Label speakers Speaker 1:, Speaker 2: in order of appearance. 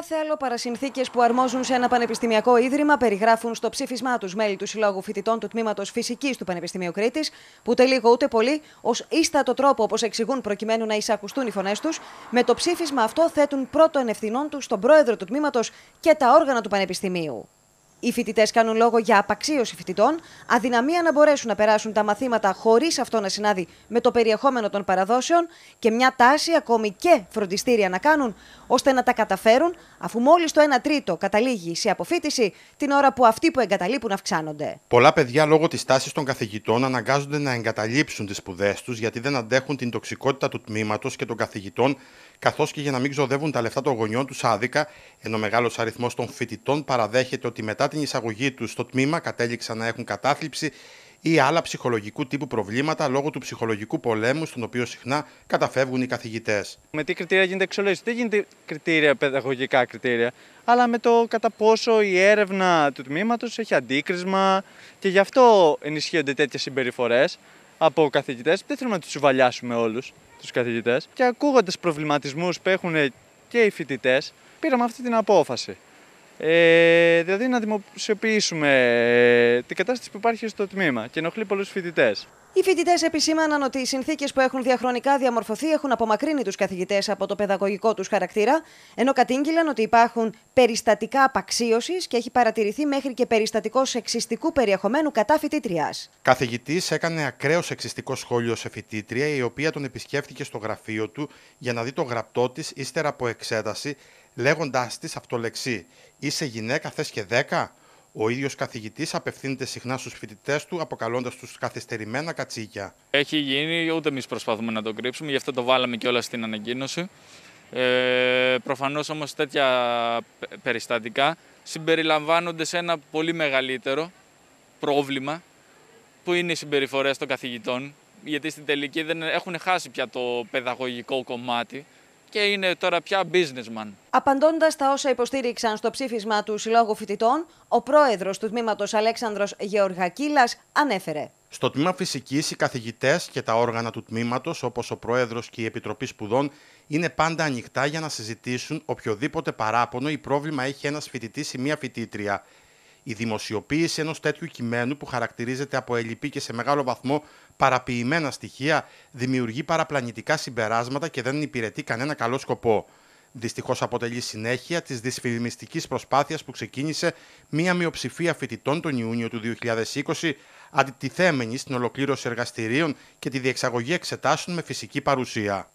Speaker 1: κάθε άλλο παρασυνθήκες που αρμόζουν σε ένα πανεπιστημιακό ίδρυμα, περιγράφουν στο ψήφισμά τους μέλη του Συλλόγου Φοιτητών του Τμήματος Φυσικής του Πανεπιστημίου Κρήτης, που τελείγω ούτε πολύ, ως ίστατο τρόπο όπως εξηγούν προκειμένου να εισακουστούν οι φωνές τους, με το ψήφισμα αυτό θέτουν πρώτο του στον πρόεδρο του τμήματος και τα όργανα του Πανεπιστημίου. Οι φοιτητές κάνουν λόγο για απαξίωση φοιτητών, αδυναμία να μπορέσουν να περάσουν τα μαθήματα χωρίς αυτό να συνάδει με το περιεχόμενο των παραδόσεων και μια τάση ακόμη και φροντιστήρια να κάνουν ώστε να τα καταφέρουν, αφού μόλις το 1 τρίτο καταλήγει σε αποφύτιση την ώρα που αυτοί που εγκαταλείπουν αυξάνονται.
Speaker 2: Πολλά παιδιά λόγω της τάσης των καθηγητών αναγκάζονται να εγκαταλείψουν τις σπουδές τους γιατί δεν αντέχουν την τοξικότητα του τμήματος και των καθηγητών, καθώς και για να μην ξοδεύουν τα λεφτά των γονιών τους άδικα, ενώ μεγάλος αριθμός των φοιτητών παραδέχεται ότι μετά την εισαγωγή τους στο τμήμα κατέληξαν να έχουν κατάθλιψη ή άλλα ψυχολογικού τύπου προβλήματα λόγω του ψυχολογικού πολέμου, στον οποίο συχνά καταφεύγουν οι καθηγητές.
Speaker 3: Με τι κριτήρια γίνεται εξολόγηση δεν γίνεται κριτήρια, παιδαγωγικά κριτήρια, αλλά με το κατά πόσο η έρευνα του τμήματος έχει αντίκρισμα και γι' αυτό ενισχύονται τέτοιες συμπεριφορές από καθηγητές. Δεν θέλουμε να τους σουβαλιάσουμε όλους τους καθηγητές. Και ακούγοντας προβληματισμούς που έχουν και οι φοιτητές, πήραμε αυτή την απόφαση. Ε, δηλαδή να δημοσιοποιήσουμε ε, την κατάσταση που υπάρχει στο τμήμα και ενοχλεί πολλούς φοιτητές.
Speaker 1: Οι φοιτητές επισήμαναν ότι οι συνθήκες που έχουν διαχρονικά διαμορφωθεί έχουν απομακρύνει τους καθηγητές από το παιδαγωγικό τους χαρακτήρα, ενώ κατήγγειλαν ότι υπάρχουν περιστατικά απαξίωσης και έχει παρατηρηθεί μέχρι και περιστατικό σεξιστικού περιεχομένου κατά φοιτήτριά.
Speaker 2: Καθηγητής έκανε ακραίος σεξιστικό σχόλιο σε φοιτήτρια, η οποία τον επισκέφθηκε στο γραφείο του για να δει το γραπτό της ύστερα από εξέταση λέγοντάς της αυτολεξή Είσαι γυναίκα, θες και δέκα. Ο ίδιος καθηγητής απευθύνεται συχνά στους φοιτητές του, αποκαλώντας τους καθυστερημένα κατσίκια.
Speaker 4: Έχει γίνει, ούτε εμείς προσπαθούμε να το κρύψουμε, γι' αυτό το βάλαμε και όλα στην ανακοίνωση. Ε, Προφανώς όμως τέτοια περιστατικά συμπεριλαμβάνονται σε ένα πολύ μεγαλύτερο πρόβλημα που είναι οι συμπεριφορέ των καθηγητών. Γιατί στην τελική δεν έχουν χάσει πια το παιδαγωγικό κομμάτι και είναι τώρα πια businessman.
Speaker 1: Απαντώντας τα όσα υποστήριξαν στο ψήφισμα του Συλλόγου Φοιτητών, ο πρόεδρος του τμήματος Αλέξανδρος Γεωργακίλα ανέφερε.
Speaker 2: Στο τμήμα φυσικής, οι καθηγητές και τα όργανα του τμήματος, όπως ο πρόεδρος και η Επιτροπή Σπουδών, είναι πάντα ανοιχτά για να συζητήσουν οποιοδήποτε παράπονο ή πρόβλημα έχει ένας φοιτητής ή μία φοιτήτρια η δημοσιοποίηση ενός τέτοιου κειμένου που χαρακτηρίζεται από ελλειπή και σε μεγάλο βαθμό παραποιημένα στοιχεία δημιουργεί παραπλανητικά συμπεράσματα και δεν υπηρετεί κανένα καλό σκοπό. Δυστυχώς αποτελεί συνέχεια της δυσφημιστικής προσπάθειας που ξεκίνησε μία μειοψηφία φοιτητών τον Ιούνιο του 2020, αντιτιθέμενη στην ολοκλήρωση εργαστηρίων και τη διεξαγωγή εξετάσεων με φυσική παρουσία.